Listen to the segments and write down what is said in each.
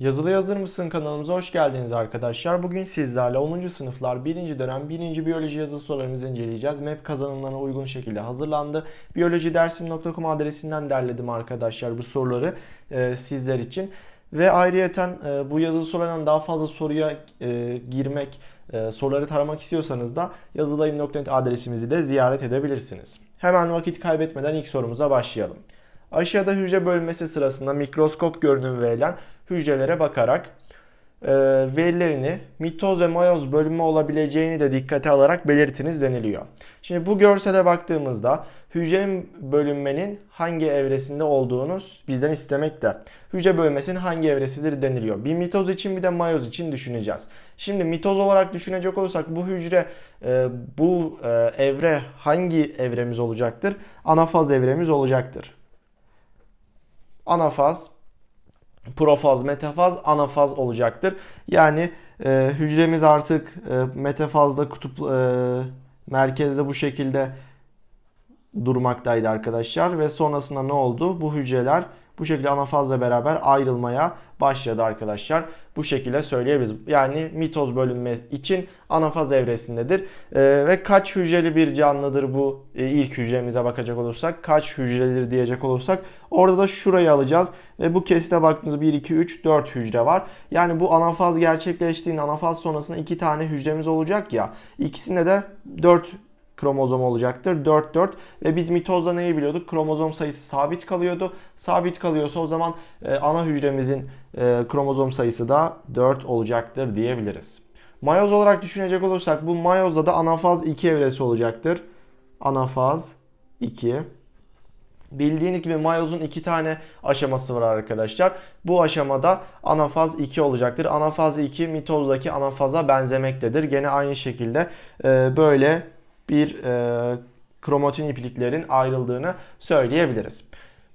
Yazılı Hazır Mısın kanalımıza hoş geldiniz arkadaşlar. Bugün sizlerle 10. sınıflar 1. dönem 1. biyoloji yazılı sorularımızı inceleyeceğiz. MEP kazanımlarına uygun şekilde hazırlandı. Biyolojidersim.com adresinden derledim arkadaşlar bu soruları e, sizler için. Ve ayrıyeten e, bu yazılı sorulardan daha fazla soruya e, girmek, e, soruları taramak istiyorsanız da yazılayım.net adresimizi de ziyaret edebilirsiniz. Hemen vakit kaybetmeden ilk sorumuza başlayalım. Aşağıda hücre bölmesi sırasında mikroskop görünümü verilen hücrelere bakarak e, verilerini mitoz ve mayoz bölümü olabileceğini de dikkate alarak belirtiniz deniliyor. Şimdi bu görsele baktığımızda hücrenin bölünmenin hangi evresinde olduğunu bizden istemekte. Hücre bölmesinin hangi evresidir deniliyor. Bir mitoz için bir de mayoz için düşüneceğiz. Şimdi mitoz olarak düşünecek olursak bu hücre e, bu e, evre hangi evremiz olacaktır? Anafaz evremiz olacaktır. Anafaz profaz, metafaz, anafaz olacaktır. Yani e, hücremiz artık e, metafazda kutup e, merkezde bu şekilde durmaktaydı arkadaşlar ve sonrasında ne oldu? Bu hücreler bu şekilde ana fazla beraber ayrılmaya başladı arkadaşlar. Bu şekilde söyleyebiliriz. Yani mitoz bölünme için anafaz evresindedir. Ee, ve kaç hücreli bir canlıdır bu e, ilk hücremize bakacak olursak. Kaç hücrelidir diyecek olursak. Orada da şurayı alacağız. Ve bu kesite baktığımızda 1, 2, 3, 4 hücre var. Yani bu anafaz gerçekleştiğinde anafaz sonrasında 2 tane hücremiz olacak ya. İkisinde de 4 kromozom olacaktır. 4 4 ve biz mitozda neyi biliyorduk? Kromozom sayısı sabit kalıyordu. Sabit kalıyorsa o zaman e, ana hücremizin e, kromozom sayısı da 4 olacaktır diyebiliriz. Mayoz olarak düşünecek olursak bu mayozda da anafaz 2 evresi olacaktır. Anafaz 2. Bildiğiniz gibi mayozun iki tane aşaması var arkadaşlar. Bu aşamada anafaz 2 olacaktır. Anafaz 2 mitozdaki anafaza benzemektedir. Gene aynı şekilde e, böyle bir e, kromatin ipliklerin ayrıldığını söyleyebiliriz.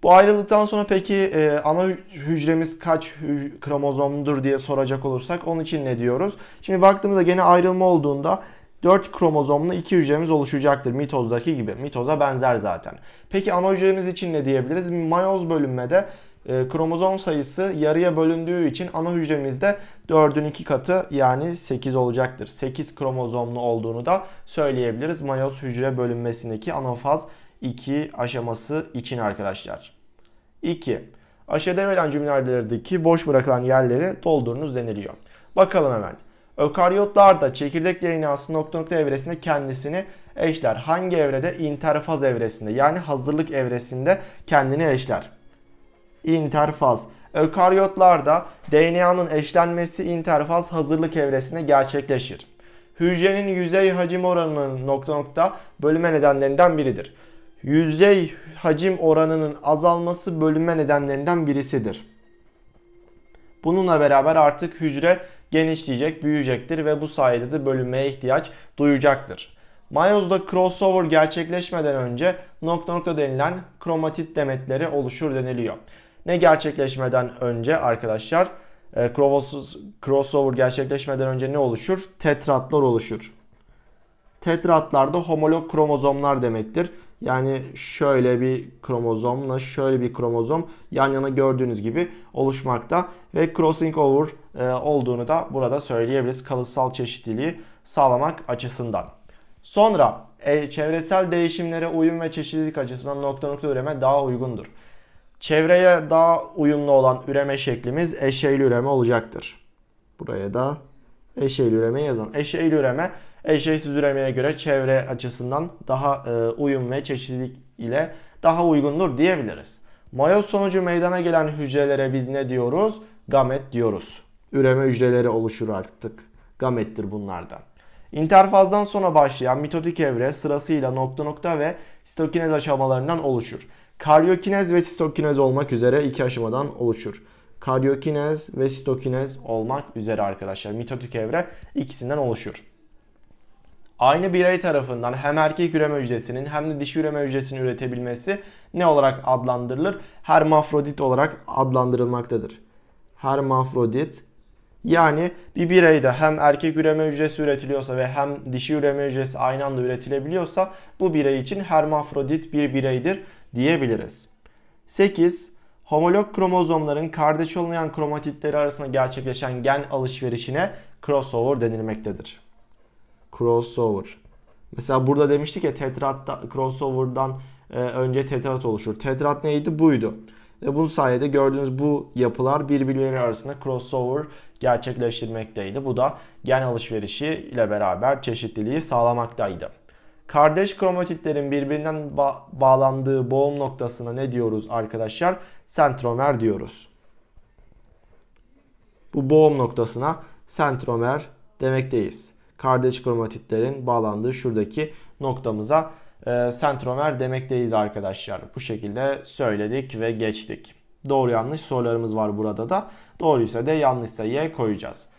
Bu ayrıldıktan sonra peki e, ana hücremiz kaç hü kromozomdur diye soracak olursak onun için ne diyoruz? Şimdi baktığımızda gene ayrılma olduğunda 4 kromozomlu 2 hücremiz oluşacaktır mitozdaki gibi. Mitoza benzer zaten. Peki ana hücremiz için ne diyebiliriz? Mayoz bölünmede e, kromozom sayısı yarıya bölündüğü için ana hücremizde 4'ün 2 katı yani 8 olacaktır. 8 kromozomlu olduğunu da söyleyebiliriz. Mayoz hücre bölünmesindeki anafaz 2 aşaması için arkadaşlar. 2. Aşağıda verilen cümlelerdeki boş bırakılan yerleri doldurunuz deniliyor. Bakalım hemen. Ökaryotlarda çekirdek DNA'sı nokta nokta evresinde kendisini eşler. Hangi evrede? İnterfaz evresinde. Yani hazırlık evresinde kendini eşler. İnterfaz. Ökaryotlarda DNA'nın eşlenmesi interfaz hazırlık evresinde gerçekleşir. Hücrenin yüzey hacim oranının nokta nokta bölünme nedenlerinden biridir. Yüzey hacim oranının azalması bölünme nedenlerinden birisidir. Bununla beraber artık hücre genişleyecek, büyüyecektir ve bu sayede de bölünmeye ihtiyaç duyacaktır. Mayozda crossover gerçekleşmeden önce nokta nokta denilen kromatit demetleri oluşur deniliyor. Ne gerçekleşmeden önce arkadaşlar e, crossover gerçekleşmeden önce ne oluşur? Tetratlar oluşur. Tetratlar da homolog kromozomlar demektir. Yani şöyle bir kromozomla şöyle bir kromozom yan yana gördüğünüz gibi oluşmakta ve crossing over e, olduğunu da burada söyleyebiliriz kalıtsal çeşitliliği sağlamak açısından. Sonra e, çevresel değişimlere uyum ve çeşitlilik açısından nokta nokta üreme daha uygundur. Çevreye daha uyumlu olan üreme şeklimiz eşeyli üreme olacaktır. Buraya da eşeyli üreme yazalım. Eşeyli üreme eşeysiz üremeye göre çevre açısından daha e, uyum ve çeşitlilik ile daha uygundur diyebiliriz. Mayoz sonucu meydana gelen hücrelere biz ne diyoruz? Gamet diyoruz. Üreme hücreleri oluşur artık. Gamettir bunlardan. İnterfazdan sonra başlayan mitotik evre sırasıyla nokta nokta ve stokinez aşamalarından oluşur. Karyokinez ve sitokinez olmak üzere iki aşamadan oluşur. Karyokinez ve sitokinez olmak üzere arkadaşlar mitotik evre ikisinden oluşur. Aynı birey tarafından hem erkek üreme hücresinin hem de dişi üreme hücresinin üretebilmesi ne olarak adlandırılır? Hermafrodit olarak adlandırılmaktadır. Hermafrodit yani bir bireyde hem erkek üreme hücresi üretiliyorsa ve hem dişi üreme hücresi aynı anda üretilebiliyorsa bu birey için hermafrodit bir bireydir diyebiliriz. 8. Homolog kromozomların kardeş olmayan kromatitleri arasında gerçekleşen gen alışverişine crossover denilmektedir. Crossover. Mesela burada demiştik ya tetratta crossover'dan e, önce tetrat oluşur. Tetrat neydi? Buydu. Ve bunun sayede gördüğünüz bu yapılar birbirleri arasında crossover gerçekleştirmekteydi. Bu da gen alışverişi ile beraber çeşitliliği sağlamaktaydı. Kardeş kromatitlerin birbirinden ba bağlandığı boğum noktasına ne diyoruz arkadaşlar? Sentromer diyoruz. Bu boğum noktasına sentromer demekteyiz. Kardeş kromatitlerin bağlandığı şuradaki noktamıza e, sentromer demekteyiz arkadaşlar. Bu şekilde söyledik ve geçtik. Doğru yanlış sorularımız var burada da. Doğruysa de yanlışsa y koyacağız.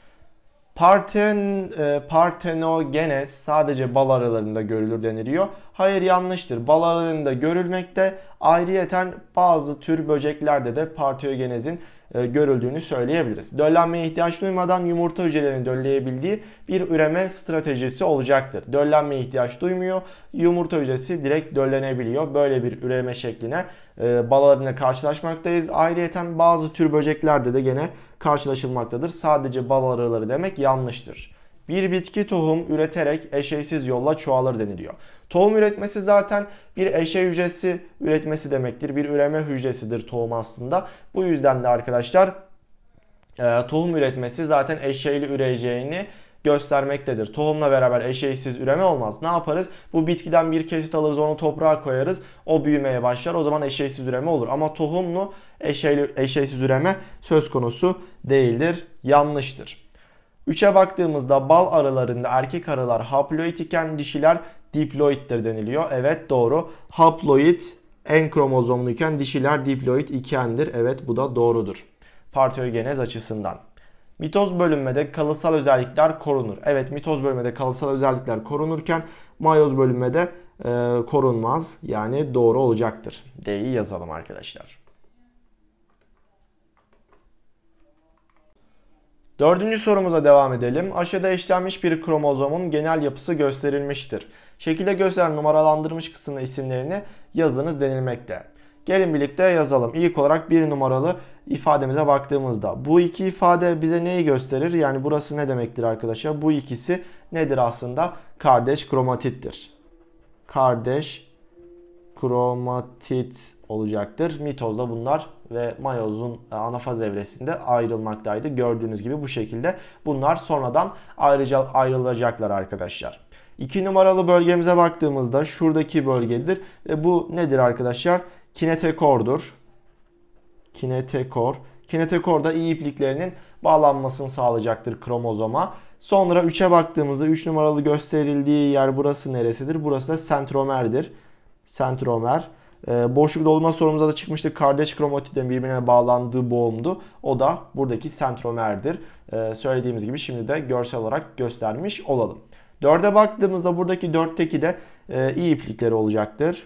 Parten, e, partenogenes sadece bal aralarında görülür deniliyor. Hayır yanlıştır. Bal aralarında görülmekte. Ayrıyeten bazı tür böceklerde de partenogenezin e, görüldüğünü söyleyebiliriz. Döllenmeye ihtiyaç duymadan yumurta hücrelerinin dölleyebildiği bir üreme stratejisi olacaktır. Döllenmeye ihtiyaç duymuyor. Yumurta hücresi direkt döllenebiliyor. Böyle bir üreme şekline e, bal aralığında karşılaşmaktayız. Ayrıyeten bazı tür böceklerde de gene karşılaşılmaktadır. Sadece bal arıları demek yanlıştır. Bir bitki tohum üreterek eşeysiz yolla çoğalır deniliyor. Tohum üretmesi zaten bir eşey hücresi üretmesi demektir. Bir üreme hücresidir tohum aslında. Bu yüzden de arkadaşlar e, tohum üretmesi zaten eşeyli üreyeceğini göstermektedir. Tohumla beraber eşeğsiz üreme olmaz. Ne yaparız? Bu bitkiden bir kesit alırız onu toprağa koyarız. O büyümeye başlar. O zaman eşeğsiz üreme olur. Ama tohumlu eşeğli, eşeğsiz üreme söz konusu değildir. Yanlıştır. Üçe baktığımızda bal arılarında erkek arılar haploid iken dişiler diploittir deniliyor. Evet doğru. Haploid en kromozomluyken dişiler diploid ikendir. Evet bu da doğrudur. Partiyogenez açısından. Mitoz bölünmede kalısal özellikler korunur. Evet mitoz bölünmede kalısal özellikler korunurken mayoz bölünmede e, korunmaz. Yani doğru olacaktır. D'yi yazalım arkadaşlar. Dördüncü sorumuza devam edelim. Aşağıda eşlenmiş bir kromozomun genel yapısı gösterilmiştir. Şekilde gösteren numaralandırmış kısmına isimlerini yazınız denilmekte. Gelin birlikte yazalım. İlk olarak bir numaralı ifademize baktığımızda bu iki ifade bize neyi gösterir? Yani burası ne demektir arkadaşlar? Bu ikisi nedir aslında? Kardeş kromatittir. Kardeş kromatit olacaktır. Mitozda bunlar ve mayozun e, anafaz evresinde ayrılmaktaydı. Gördüğünüz gibi bu şekilde bunlar sonradan ayrıca ayrılacaklar arkadaşlar. İki numaralı bölgemize baktığımızda şuradaki bölgedir. Ve bu nedir arkadaşlar? kinetekordur. Kinetekor. Kinetekor da iyi ipliklerinin bağlanmasını sağlayacaktır kromozoma. Sonra 3'e baktığımızda 3 numaralı gösterildiği yer burası neresidir? Burası da sentromerdir. Sentromer. Ee, boşluk dolma sorumuza da çıkmıştı. Kardeş kromatidin birbirine bağlandığı boğumdu. O da buradaki sentromerdir. Ee, söylediğimiz gibi şimdi de görsel olarak göstermiş olalım. 4'e baktığımızda buradaki 4'teki de e, iyi iplikleri olacaktır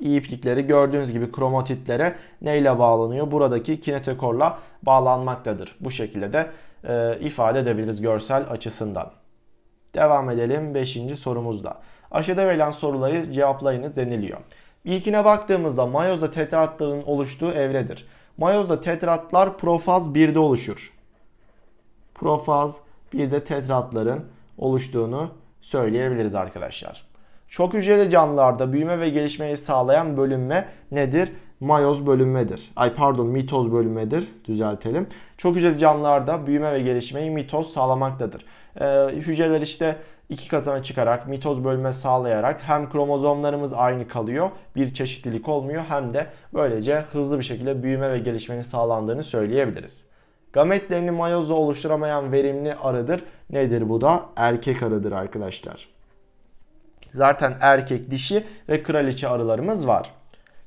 iplikleri gördüğünüz gibi kromatitlere neyle bağlanıyor? Buradaki kinetokorla bağlanmaktadır. Bu şekilde de e, ifade edebiliriz görsel açısından. Devam edelim 5. sorumuzda. Aşağıda verilen soruları cevaplayınız deniliyor. İlkine baktığımızda mayozda tetratların oluştuğu evredir. Mayozda tetratlar profaz 1'de oluşur. Profaz 1'de tetratların oluştuğunu söyleyebiliriz arkadaşlar. Çok hücreli canlılarda büyüme ve gelişmeyi sağlayan bölünme nedir? Mayoz bölünmedir. Ay pardon mitoz bölünmedir düzeltelim. Çok hücreli canlılarda büyüme ve gelişmeyi mitoz sağlamaktadır. Ee, hücreler işte iki katına çıkarak mitoz bölme sağlayarak hem kromozomlarımız aynı kalıyor bir çeşitlilik olmuyor hem de böylece hızlı bir şekilde büyüme ve gelişmenin sağlandığını söyleyebiliriz. Gametlerini mayozla oluşturamayan verimli arıdır. Nedir bu da? Erkek arıdır arkadaşlar. Zaten erkek dişi ve kraliçe arılarımız var.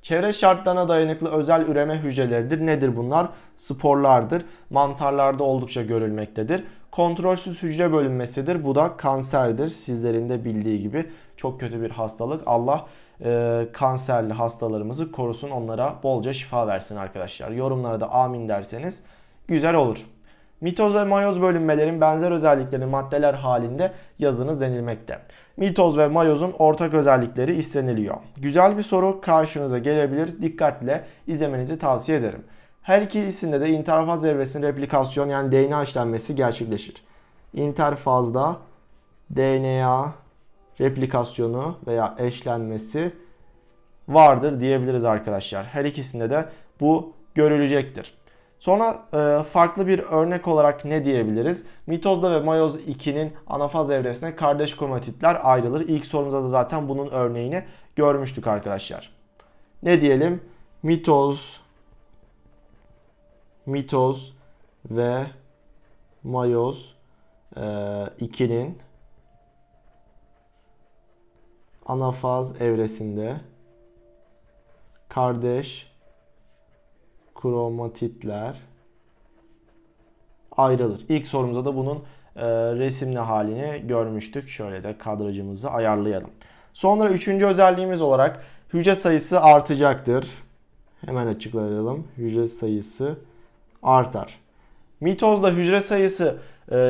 Çevre şartlarına dayanıklı özel üreme hücreleridir. Nedir bunlar? Sporlardır. Mantarlarda oldukça görülmektedir. Kontrolsüz hücre bölünmesidir. Bu da kanserdir. Sizlerin de bildiği gibi çok kötü bir hastalık. Allah e, kanserli hastalarımızı korusun. Onlara bolca şifa versin arkadaşlar. Yorumlara da amin derseniz güzel olur. Mitoz ve mayoz bölünmelerin benzer özellikleri maddeler halinde yazınız denilmekte. Mitoz ve mayozun ortak özellikleri isteniliyor. Güzel bir soru karşınıza gelebilir. Dikkatle izlemenizi tavsiye ederim. Her ikisinde de interfaz evresinin replikasyon yani DNA işlenmesi gerçekleşir. İnterfazda DNA replikasyonu veya eşlenmesi vardır diyebiliriz arkadaşlar. Her ikisinde de bu görülecektir. Sonra e, farklı bir örnek olarak ne diyebiliriz? Mitozda ve mayoz 2'nin anafaz evresine kardeş kromatitler ayrılır. İlk sorumuzda da zaten bunun örneğini görmüştük arkadaşlar. Ne diyelim? Mitoz, mitoz ve mayoz 2'nin e, anafaz evresinde kardeş kromatitler ayrılır. İlk sorumuzda da bunun e, resimli halini görmüştük. Şöyle de kadrajımızı ayarlayalım. Sonra üçüncü özelliğimiz olarak hücre sayısı artacaktır. Hemen açıklayalım. Hücre sayısı artar. Mitozda hücre sayısı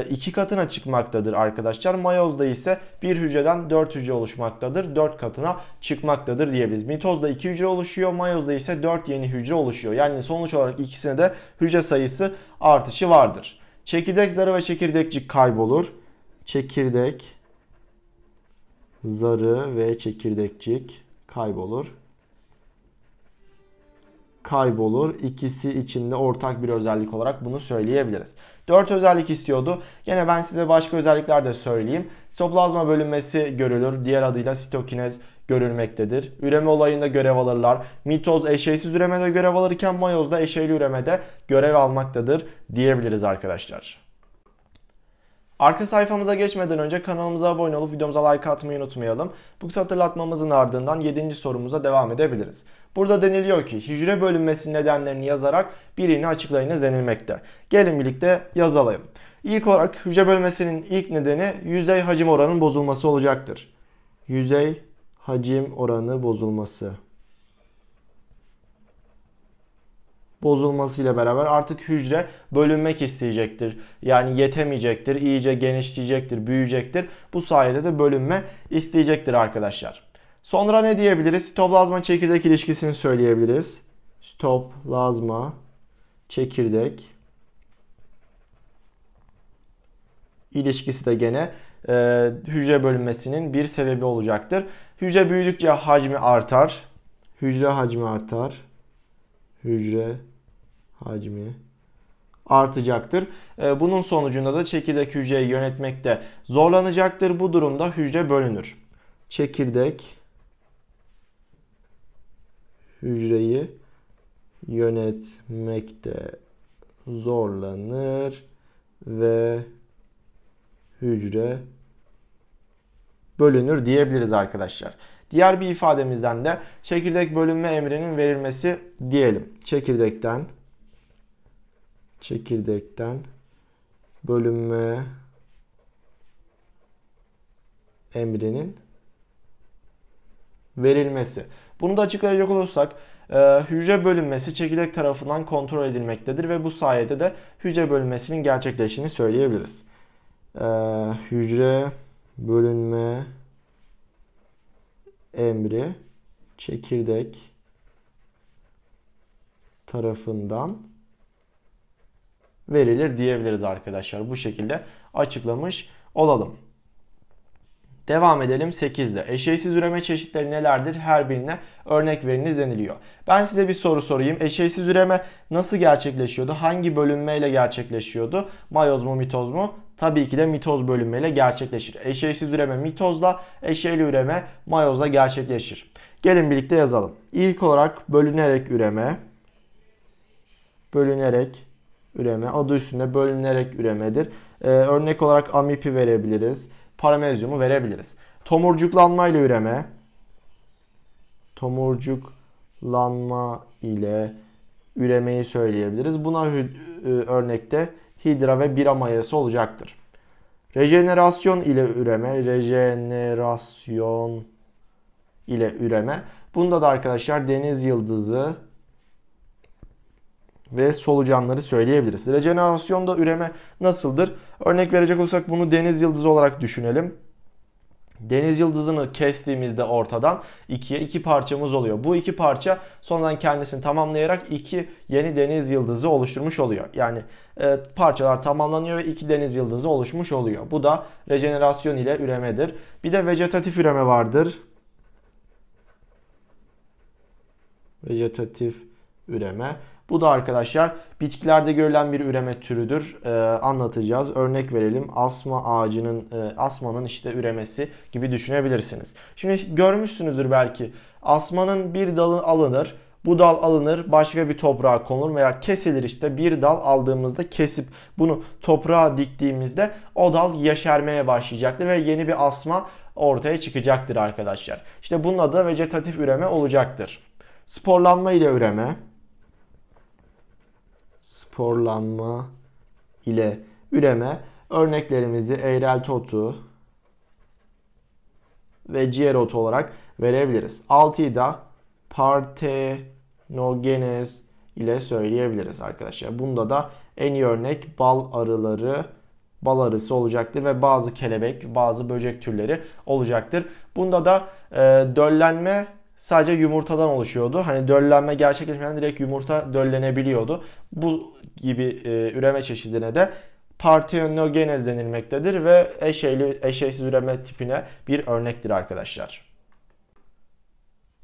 2 e, katına çıkmaktadır arkadaşlar. Mayozda ise bir hücreden 4 hücre oluşmaktadır. 4 katına çıkmaktadır diyebiliriz. Mitozda 2 hücre oluşuyor. Mayozda ise 4 yeni hücre oluşuyor. Yani sonuç olarak ikisine de hücre sayısı artışı vardır. Çekirdek zarı ve çekirdekçik kaybolur. Çekirdek zarı ve çekirdekçik kaybolur kaybolur. İkisi içinde ortak bir özellik olarak bunu söyleyebiliriz. 4 özellik istiyordu. Gene ben size başka özellikler de söyleyeyim. Sitoplazma bölünmesi görülür. Diğer adıyla sitokinez görülmektedir. Üreme olayında görev alırlar. Mitoz eşeysiz üremede görev alırken mayoz da eşeyli üremede görev almaktadır diyebiliriz arkadaşlar. Arka sayfamıza geçmeden önce kanalımıza abone olup videomuza like atmayı unutmayalım. Bu kısa hatırlatmamızın ardından 7. sorumuza devam edebiliriz. Burada deniliyor ki hücre bölünmesi nedenlerini yazarak birini açıklayınız denilmekte. Gelin birlikte yazalım. İlk olarak hücre bölünmesinin ilk nedeni yüzey hacim oranının bozulması olacaktır. Yüzey hacim oranı bozulması. bozulmasıyla beraber artık hücre bölünmek isteyecektir. Yani yetemeyecektir, iyice genişleyecektir, büyüyecektir. Bu sayede de bölünme isteyecektir arkadaşlar. Sonra ne diyebiliriz? Sitoplazma çekirdek ilişkisini söyleyebiliriz. Sitoplazma çekirdek ilişkisi de gene e, hücre bölünmesinin bir sebebi olacaktır. Hücre büyüdükçe hacmi artar. Hücre hacmi artar. Hücre hacmi artacaktır. E, bunun sonucunda da çekirdek hücreyi yönetmekte zorlanacaktır. Bu durumda hücre bölünür. Çekirdek hücreyi yönetmekte zorlanır ve hücre bölünür diyebiliriz arkadaşlar. Diğer bir ifademizden de çekirdek bölünme emrinin verilmesi diyelim. Çekirdekten çekirdekten bölünme emrinin verilmesi. Bunu da açıklayacak olursak e, hücre bölünmesi çekirdek tarafından kontrol edilmektedir ve bu sayede de hücre bölünmesinin gerçekleştiğini söyleyebiliriz. E, hücre bölünme emri çekirdek tarafından verilir diyebiliriz arkadaşlar. Bu şekilde açıklamış olalım. Devam edelim 8'de. Eşeğsiz üreme çeşitleri nelerdir? Her birine örnek veriniz deniliyor. Ben size bir soru sorayım. Eşeğsiz üreme nasıl gerçekleşiyordu? Hangi bölünmeyle gerçekleşiyordu? Mayoz mu mitoz mu? Tabii ki de mitoz bölünmeyle gerçekleşir. Eşeğsiz üreme mitozla, eşeğli üreme mayozla gerçekleşir. Gelin birlikte yazalım. İlk olarak bölünerek üreme, bölünerek üreme, adı üstünde bölünerek üremedir. Ee, örnek olarak amipi verebiliriz paramezyumu verebiliriz. Tomurcuklanma ile üreme. Tomurcuklanma ile üremeyi söyleyebiliriz. Buna e, örnekte hidra ve bira mayası olacaktır. Rejenerasyon ile üreme, rejenerasyon ile üreme. Bunda da arkadaşlar deniz yıldızı ve solucanları söyleyebiliriz. Rejenerasyonda üreme nasıldır? Örnek verecek olsak bunu deniz yıldızı olarak düşünelim. Deniz yıldızını kestiğimizde ortadan ikiye iki parçamız oluyor. Bu iki parça sonradan kendisini tamamlayarak iki yeni deniz yıldızı oluşturmuş oluyor. Yani e, parçalar tamamlanıyor ve iki deniz yıldızı oluşmuş oluyor. Bu da rejenerasyon ile üremedir. Bir de vegetatif üreme vardır. Vejetatif üreme. Bu da arkadaşlar bitkilerde görülen bir üreme türüdür. Ee, anlatacağız. Örnek verelim asma ağacının, e, asmanın işte üremesi gibi düşünebilirsiniz. Şimdi görmüşsünüzdür belki asmanın bir dalı alınır. Bu dal alınır başka bir toprağa konulur veya kesilir işte bir dal aldığımızda kesip bunu toprağa diktiğimizde o dal yaşarmaya başlayacaktır ve yeni bir asma ortaya çıkacaktır arkadaşlar. İşte bunun adı vegetatif üreme olacaktır. Sporlanma ile üreme, sporlanma ile üreme örneklerimizi eğrel totu ve ciğer otu olarak verebiliriz. 6'yı da partenogenez ile söyleyebiliriz arkadaşlar. Bunda da en iyi örnek bal arıları bal arısı olacaktır ve bazı kelebek, bazı böcek türleri olacaktır. Bunda da e, döllenme sadece yumurtadan oluşuyordu. Hani döllenme gerçekleşmeden direkt yumurta döllenebiliyordu. Bu gibi e, üreme çeşidine de partenogenez denilmektedir ve eşeyli, eşeysiz üreme tipine bir örnektir arkadaşlar.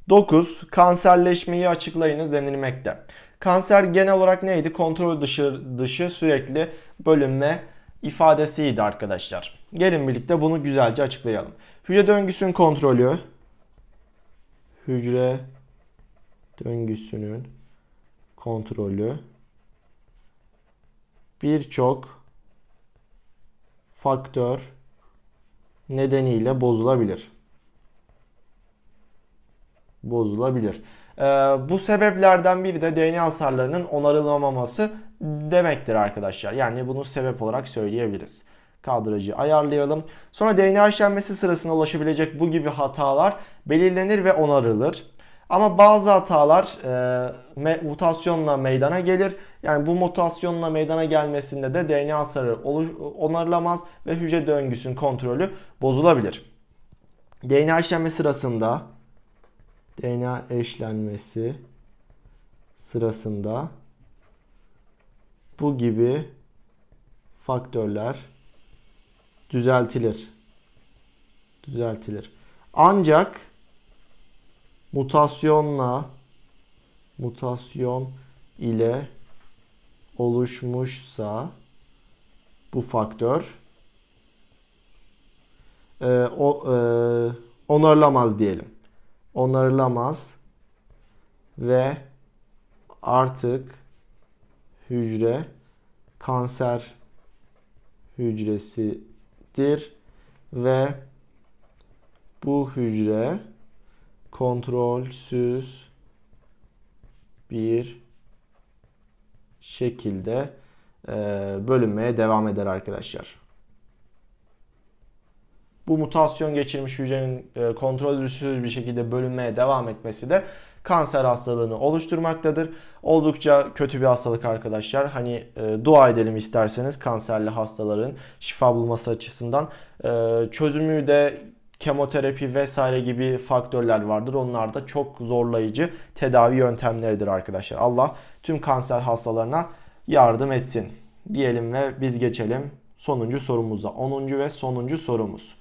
9. Kanserleşmeyi açıklayınız denilmekte. Kanser genel olarak neydi? Kontrol dışı, dışı sürekli bölünme ifadesiydi arkadaşlar. Gelin birlikte bunu güzelce açıklayalım. Hücre döngüsünün kontrolü, hücre döngüsünün kontrolü birçok faktör nedeniyle bozulabilir. Bozulabilir. Ee, bu sebeplerden biri de DNA hasarlarının onarılamaması demektir arkadaşlar. Yani bunu sebep olarak söyleyebiliriz kadrajı ayarlayalım. Sonra DNA işlenmesi sırasında ulaşabilecek bu gibi hatalar belirlenir ve onarılır. Ama bazı hatalar e, mutasyonla meydana gelir. Yani bu mutasyonla meydana gelmesinde de DNA hasarı onarılamaz ve hücre döngüsünün kontrolü bozulabilir. DNA işlenme sırasında DNA eşlenmesi sırasında bu gibi faktörler düzeltilir. Düzeltilir. Ancak mutasyonla mutasyon ile oluşmuşsa bu faktör e, o, e, onarılamaz diyelim. Onarılamaz ve artık hücre kanser hücresi eşittir ve bu hücre kontrolsüz bir şekilde e, bölünmeye devam eder arkadaşlar. Bu mutasyon geçirmiş hücrenin e, kontrolsüz bir şekilde bölünmeye devam etmesi de kanser hastalığını oluşturmaktadır. Oldukça kötü bir hastalık arkadaşlar. Hani e, dua edelim isterseniz kanserli hastaların şifa bulması açısından. E, çözümü de kemoterapi vesaire gibi faktörler vardır. Onlar da çok zorlayıcı tedavi yöntemleridir arkadaşlar. Allah tüm kanser hastalarına yardım etsin diyelim ve biz geçelim sonuncu sorumuza. 10. ve sonuncu sorumuz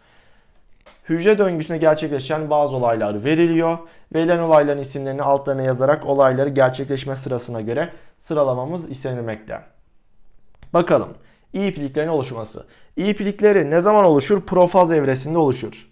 hücre döngüsünde gerçekleşen bazı olaylar veriliyor. Verilen olayların isimlerini altlarına yazarak olayları gerçekleşme sırasına göre sıralamamız istenilmekte. Bakalım. İyipiliklerin oluşması. İyipilikleri ne zaman oluşur? Profaz evresinde oluşur.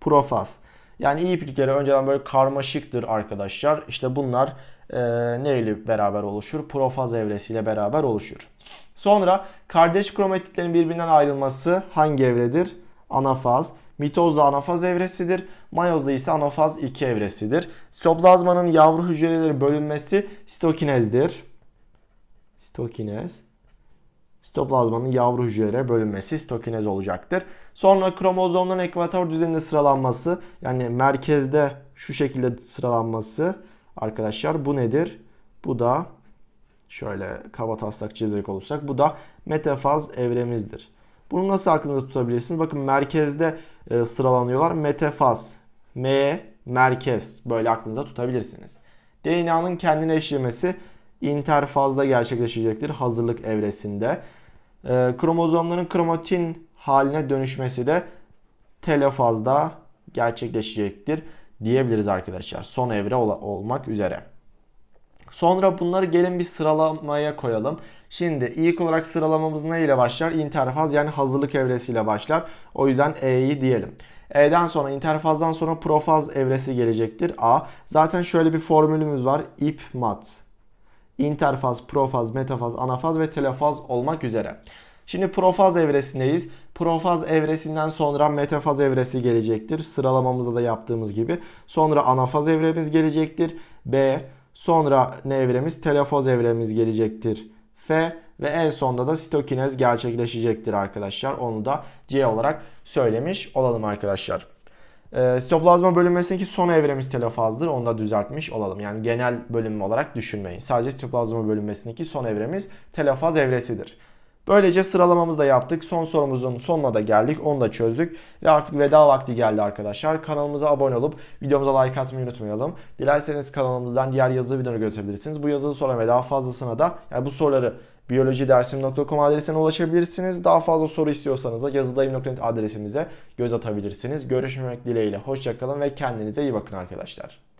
Profaz. Yani iyipilikleri önceden böyle karmaşıktır arkadaşlar. İşte bunlar e, neyle beraber oluşur? Profaz evresiyle beraber oluşur. Sonra kardeş kromatitlerin birbirinden ayrılması hangi evredir? Anafaz. Mitozda anafaz evresidir. Mayozda ise anafaz 2 evresidir. Sitoplazmanın yavru hücreleri bölünmesi sitokinezdir. Sitokinez. Sitoplazmanın yavru hücrelere bölünmesi sitokinez olacaktır. Sonra kromozomların ekvator düzeninde sıralanması yani merkezde şu şekilde sıralanması arkadaşlar bu nedir? Bu da şöyle kaba taslak çizecek olursak bu da metafaz evremizdir. Bunu nasıl aklınızda tutabilirsiniz? Bakın merkezde e, sıralanıyorlar. Metafaz, M, merkez böyle aklınıza tutabilirsiniz. DNA'nın kendine eşlemesi interfazda gerçekleşecektir hazırlık evresinde. E, kromozomların kromatin haline dönüşmesi de telofazda gerçekleşecektir diyebiliriz arkadaşlar. Son evre ol olmak üzere. Sonra bunları gelin bir sıralamaya koyalım. Şimdi ilk olarak sıralamamız ne ile başlar? İnterfaz yani hazırlık evresiyle başlar. O yüzden E'yi diyelim. E'den sonra interfazdan sonra profaz evresi gelecektir. A. Zaten şöyle bir formülümüz var. İp mat. İnterfaz, profaz, metafaz, anafaz ve telefaz olmak üzere. Şimdi profaz evresindeyiz. Profaz evresinden sonra metafaz evresi gelecektir. Sıralamamızda da yaptığımız gibi. Sonra anafaz evremiz gelecektir. B, Sonra ne evremiz? Telafoz evremiz gelecektir. F ve en sonda da sitokinez gerçekleşecektir arkadaşlar. Onu da C olarak söylemiş olalım arkadaşlar. E, sitoplazma bölünmesindeki son evremiz telofazdır. Onu da düzeltmiş olalım. Yani genel bölünme olarak düşünmeyin. Sadece sitoplazma bölünmesindeki son evremiz telofaz evresidir. Böylece sıralamamızı da yaptık. Son sorumuzun sonuna da geldik. Onu da çözdük. Ve artık veda vakti geldi arkadaşlar. Kanalımıza abone olup videomuza like atmayı unutmayalım. Dilerseniz kanalımızdan diğer yazılı videoları görebilirsiniz. Bu yazılı soru ve daha fazlasına da yani bu soruları biyolojidersim.com adresine ulaşabilirsiniz. Daha fazla soru istiyorsanız da yazıdayım.net adresimize göz atabilirsiniz. Görüşmek dileğiyle. Hoşçakalın ve kendinize iyi bakın arkadaşlar.